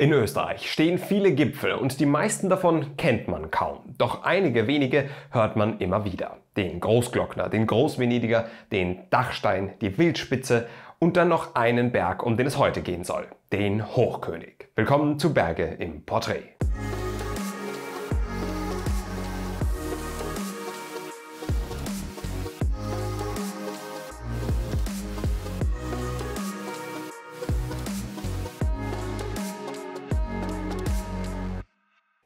In Österreich stehen viele Gipfel und die meisten davon kennt man kaum. Doch einige wenige hört man immer wieder. Den Großglockner, den Großvenediger, den Dachstein, die Wildspitze und dann noch einen Berg, um den es heute gehen soll, den Hochkönig. Willkommen zu Berge im Porträt.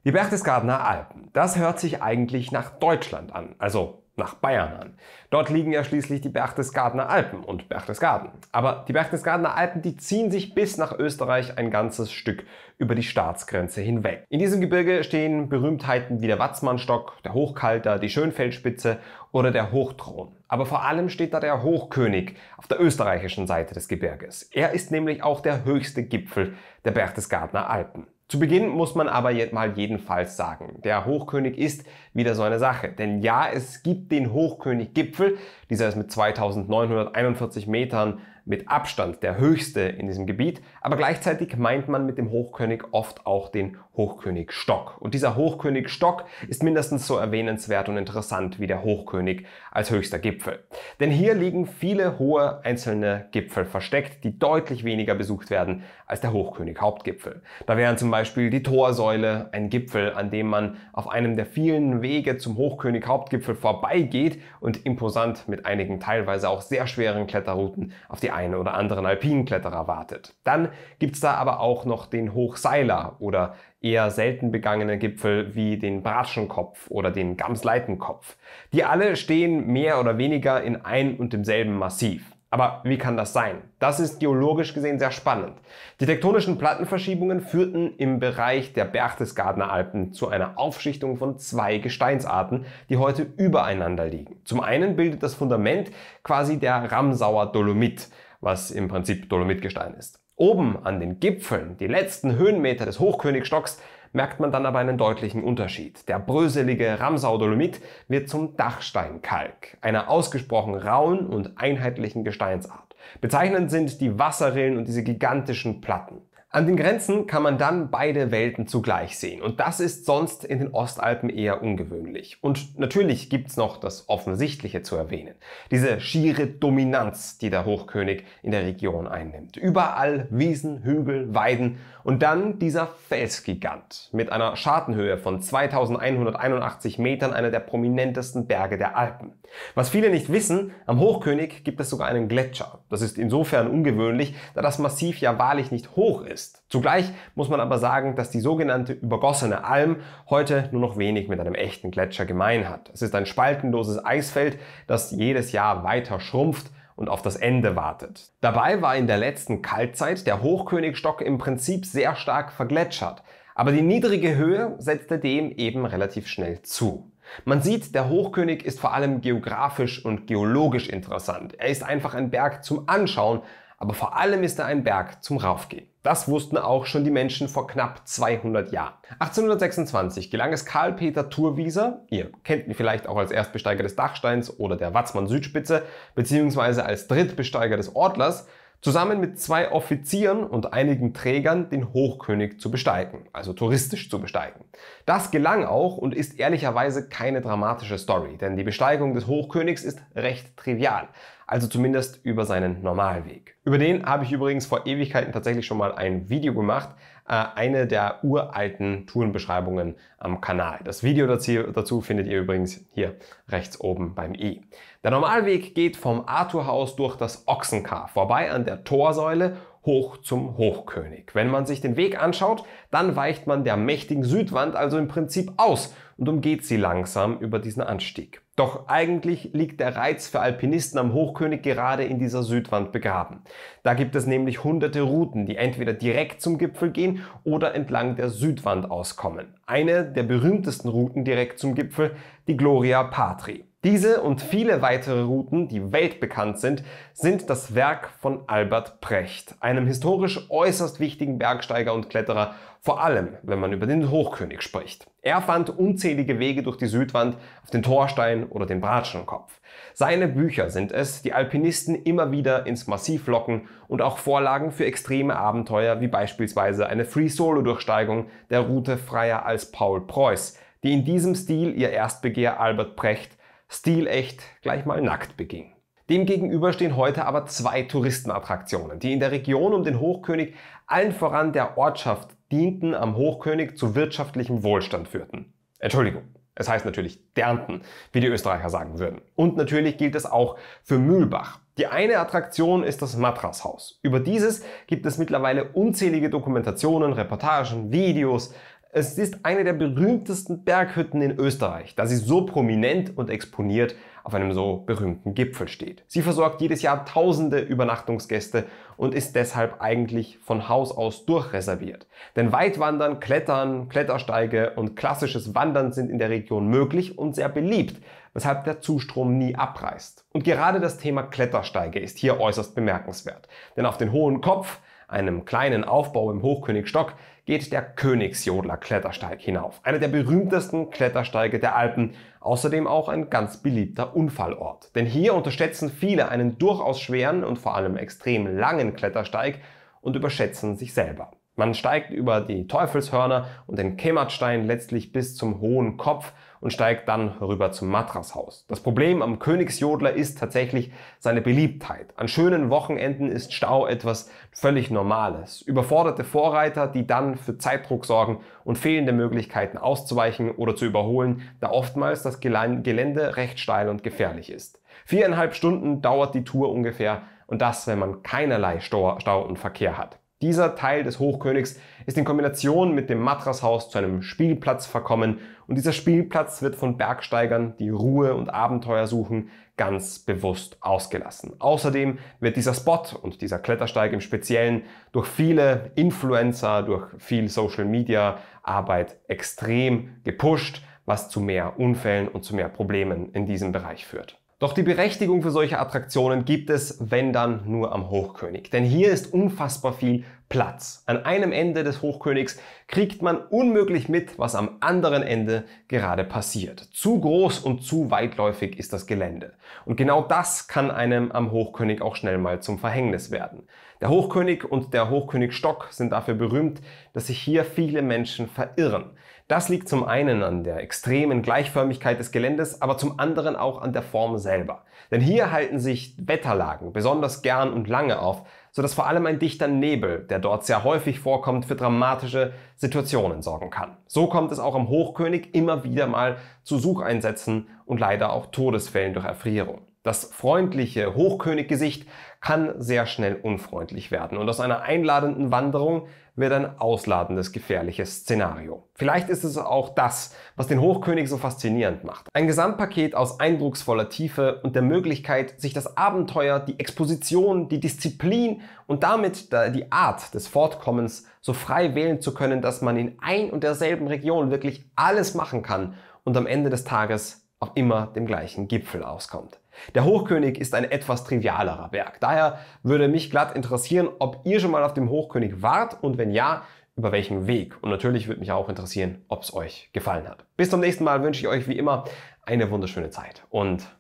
Die Berchtesgadener Alpen, das hört sich eigentlich nach Deutschland an, also nach Bayern an. Dort liegen ja schließlich die Berchtesgadener Alpen und Berchtesgaden. Aber die Berchtesgadener Alpen, die ziehen sich bis nach Österreich ein ganzes Stück über die Staatsgrenze hinweg. In diesem Gebirge stehen Berühmtheiten wie der Watzmannstock, der Hochkalter, die Schönfeldspitze oder der Hochthron. Aber vor allem steht da der Hochkönig auf der österreichischen Seite des Gebirges. Er ist nämlich auch der höchste Gipfel der Berchtesgadener Alpen. Zu Beginn muss man aber jetzt mal jedenfalls sagen, der Hochkönig ist wieder so eine Sache. Denn ja, es gibt den Hochkönig-Gipfel. Dieser ist mit 2941 Metern mit Abstand der höchste in diesem Gebiet, aber gleichzeitig meint man mit dem Hochkönig oft auch den Hochkönig Stock. Und dieser Hochkönig Stock ist mindestens so erwähnenswert und interessant wie der Hochkönig als höchster Gipfel. Denn hier liegen viele hohe einzelne Gipfel versteckt, die deutlich weniger besucht werden als der Hochkönig Hauptgipfel. Da wären zum Beispiel die Torsäule, ein Gipfel, an dem man auf einem der vielen Wege zum Hochkönig Hauptgipfel vorbeigeht und imposant mit einigen teilweise auch sehr schweren Kletterrouten auf die einen oder anderen Alpinkletterer wartet. Dann gibt's da aber auch noch den Hochseiler oder eher selten begangene Gipfel wie den Bratschenkopf oder den Gamsleitenkopf. Die alle stehen mehr oder weniger in ein und demselben Massiv. Aber wie kann das sein? Das ist geologisch gesehen sehr spannend. Die tektonischen Plattenverschiebungen führten im Bereich der Berchtesgadener Alpen zu einer Aufschichtung von zwei Gesteinsarten, die heute übereinander liegen. Zum einen bildet das Fundament quasi der Ramsauer Dolomit, was im Prinzip Dolomitgestein ist. Oben an den Gipfeln, die letzten Höhenmeter des Hochkönigstocks, merkt man dann aber einen deutlichen Unterschied. Der bröselige Ramsau-Dolomit wird zum Dachsteinkalk, einer ausgesprochen rauen und einheitlichen Gesteinsart. Bezeichnend sind die Wasserrillen und diese gigantischen Platten. An den Grenzen kann man dann beide Welten zugleich sehen und das ist sonst in den Ostalpen eher ungewöhnlich. Und natürlich gibt's noch das Offensichtliche zu erwähnen. Diese schiere Dominanz, die der Hochkönig in der Region einnimmt. Überall Wiesen, Hügel, Weiden und dann dieser Felsgigant mit einer Schartenhöhe von 2181 Metern, einer der prominentesten Berge der Alpen. Was viele nicht wissen, am Hochkönig gibt es sogar einen Gletscher. Das ist insofern ungewöhnlich, da das Massiv ja wahrlich nicht hoch ist ist. Zugleich muss man aber sagen, dass die sogenannte übergossene Alm heute nur noch wenig mit einem echten Gletscher gemein hat. Es ist ein spaltenloses Eisfeld, das jedes Jahr weiter schrumpft und auf das Ende wartet. Dabei war in der letzten Kaltzeit der Hochkönigstock im Prinzip sehr stark vergletschert, aber die niedrige Höhe setzte dem eben relativ schnell zu. Man sieht, der Hochkönig ist vor allem geografisch und geologisch interessant. Er ist einfach ein Berg zum Anschauen, aber vor allem ist er ein Berg zum Raufgehen. Das wussten auch schon die Menschen vor knapp 200 Jahren. 1826 gelang es Karl Peter Thurwieser, ihr kennt ihn vielleicht auch als Erstbesteiger des Dachsteins oder der Watzmann Südspitze, beziehungsweise als Drittbesteiger des Ortlers, zusammen mit zwei Offizieren und einigen Trägern den Hochkönig zu besteigen, also touristisch zu besteigen. Das gelang auch und ist ehrlicherweise keine dramatische Story, denn die Besteigung des Hochkönigs ist recht trivial, also zumindest über seinen Normalweg. Über den habe ich übrigens vor Ewigkeiten tatsächlich schon mal ein Video gemacht, äh, eine der uralten Tourenbeschreibungen am Kanal. Das Video dazu findet ihr übrigens hier rechts oben beim i. E. Der Normalweg geht vom Arthurhaus durch das Ochsenkar vorbei an der Torsäule hoch zum Hochkönig. Wenn man sich den Weg anschaut, dann weicht man der mächtigen Südwand also im Prinzip aus und umgeht sie langsam über diesen Anstieg. Doch eigentlich liegt der Reiz für Alpinisten am Hochkönig gerade in dieser Südwand begraben. Da gibt es nämlich hunderte Routen, die entweder direkt zum Gipfel gehen oder entlang der Südwand auskommen. Eine der berühmtesten Routen direkt zum Gipfel, die Gloria Patri. Diese und viele weitere Routen, die weltbekannt sind, sind das Werk von Albert Precht, einem historisch äußerst wichtigen Bergsteiger und Kletterer, vor allem wenn man über den Hochkönig spricht. Er fand unzählige Wege durch die Südwand auf den Torstein oder den Bratschenkopf. Seine Bücher sind es, die Alpinisten immer wieder ins Massiv locken und auch Vorlagen für extreme Abenteuer wie beispielsweise eine Free-Solo-Durchsteigung der Route Freier als Paul Preuß, die in diesem Stil ihr Erstbegehr Albert Precht stilecht gleich mal nackt beging. Demgegenüber stehen heute aber zwei Touristenattraktionen, die in der Region um den Hochkönig allen voran der Ortschaft dienten, am Hochkönig zu wirtschaftlichem Wohlstand führten. Entschuldigung, es heißt natürlich Dernten, wie die Österreicher sagen würden. Und natürlich gilt es auch für Mühlbach. Die eine Attraktion ist das Matrashaus. Über dieses gibt es mittlerweile unzählige Dokumentationen, Reportagen, Videos, es ist eine der berühmtesten Berghütten in Österreich, da sie so prominent und exponiert auf einem so berühmten Gipfel steht. Sie versorgt jedes Jahr tausende Übernachtungsgäste und ist deshalb eigentlich von Haus aus durchreserviert. Denn Weitwandern, Klettern, Klettersteige und klassisches Wandern sind in der Region möglich und sehr beliebt, weshalb der Zustrom nie abreißt. Und gerade das Thema Klettersteige ist hier äußerst bemerkenswert. Denn auf den hohen Kopf einem kleinen Aufbau im Hochkönigstock, geht der Königsjodler Klettersteig hinauf. Einer der berühmtesten Klettersteige der Alpen, außerdem auch ein ganz beliebter Unfallort. Denn hier unterschätzen viele einen durchaus schweren und vor allem extrem langen Klettersteig und überschätzen sich selber. Man steigt über die Teufelshörner und den Kematstein letztlich bis zum Hohen Kopf und steigt dann rüber zum Matrashaus. Das Problem am Königsjodler ist tatsächlich seine Beliebtheit. An schönen Wochenenden ist Stau etwas völlig Normales. Überforderte Vorreiter, die dann für Zeitdruck sorgen und fehlende Möglichkeiten auszuweichen oder zu überholen, da oftmals das Gelände recht steil und gefährlich ist. Viereinhalb Stunden dauert die Tour ungefähr und das, wenn man keinerlei Stau und Verkehr hat. Dieser Teil des Hochkönigs ist in Kombination mit dem Matrashaus zu einem Spielplatz verkommen und dieser Spielplatz wird von Bergsteigern, die Ruhe und Abenteuer suchen, ganz bewusst ausgelassen. Außerdem wird dieser Spot und dieser Klettersteig im Speziellen durch viele Influencer, durch viel Social Media Arbeit extrem gepusht, was zu mehr Unfällen und zu mehr Problemen in diesem Bereich führt. Doch die Berechtigung für solche Attraktionen gibt es, wenn dann, nur am Hochkönig. Denn hier ist unfassbar viel Platz. An einem Ende des Hochkönigs kriegt man unmöglich mit, was am anderen Ende gerade passiert. Zu groß und zu weitläufig ist das Gelände. Und genau das kann einem am Hochkönig auch schnell mal zum Verhängnis werden. Der Hochkönig und der Hochkönigstock sind dafür berühmt, dass sich hier viele Menschen verirren. Das liegt zum einen an der extremen Gleichförmigkeit des Geländes, aber zum anderen auch an der Form selber. Denn hier halten sich Wetterlagen besonders gern und lange auf, sodass vor allem ein dichter Nebel, der dort sehr häufig vorkommt, für dramatische Situationen sorgen kann. So kommt es auch am Hochkönig immer wieder mal zu Sucheinsätzen und leider auch Todesfällen durch Erfrierung. Das freundliche Hochköniggesicht kann sehr schnell unfreundlich werden und aus einer einladenden Wanderung wird ein ausladendes, gefährliches Szenario. Vielleicht ist es auch das, was den Hochkönig so faszinierend macht. Ein Gesamtpaket aus eindrucksvoller Tiefe und der Möglichkeit, sich das Abenteuer, die Exposition, die Disziplin und damit die Art des Fortkommens so frei wählen zu können, dass man in ein und derselben Region wirklich alles machen kann und am Ende des Tages auch immer dem gleichen Gipfel auskommt. Der Hochkönig ist ein etwas trivialerer Berg. Daher würde mich glatt interessieren, ob ihr schon mal auf dem Hochkönig wart und wenn ja, über welchen Weg. Und natürlich würde mich auch interessieren, ob es euch gefallen hat. Bis zum nächsten Mal wünsche ich euch wie immer eine wunderschöne Zeit und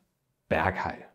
Bergheil.